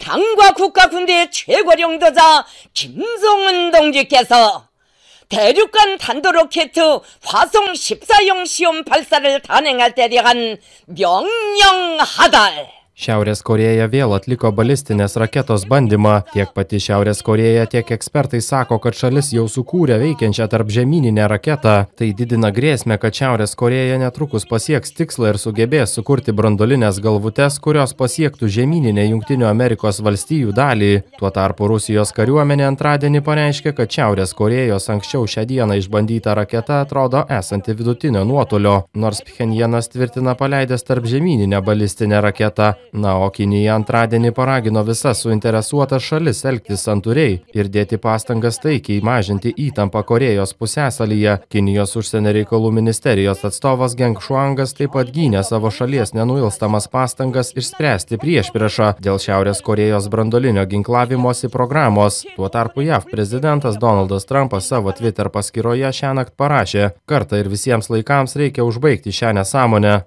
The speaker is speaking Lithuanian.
당과 국가 군대의 최고 령도자 김성은 동지께서 대륙간 탄도로켓 화성 1 4형 시험 발사를 단행할 때 대한 명령하달 Šiaurės Koreja vėl atliko balistinės raketos bandymą. Tiek pati Šiaurės Koreja, tiek ekspertai sako, kad šalis jau sukūrė veikiančią tarpžemyninę raketą. Tai didina grėsmę, kad Šiaurės Koreja netrukus pasieks tikslą ir sugebės sukurti brandolinės galvutes, kurios pasiektų žemyninę Junktinio Amerikos valstijų dalį. Tuo tarpu Rusijos kariuomenė antradienį pareiškė, kad Šiaurės Korejos anksčiau šią dieną išbandyta raketa atrodo esanti vidutinio nuotolio, nors Pchenjanas tvirtina paleidęs tarpžemyninę balistinę raketą na o kinija antradienį paragino visas suinteresuotas šalis elgtis santūriai ir dėti pastangas taikiai mažinti įtampą korėjos pusiasalyje kinijos užsienio reikalų ministerijos atstovas geng šuangas taip pat gynė savo šalies nenuilstamas pastangas išspręsti priešpriešą dėl šiaurės korėjos branduolinio ginklavimosi programos tuo tarpu jav prezidentas donaldas trampas savo twitter paskyroje šiąnakt parašė kartą ir visiems laikams reikia užbaigti šią nesąmonę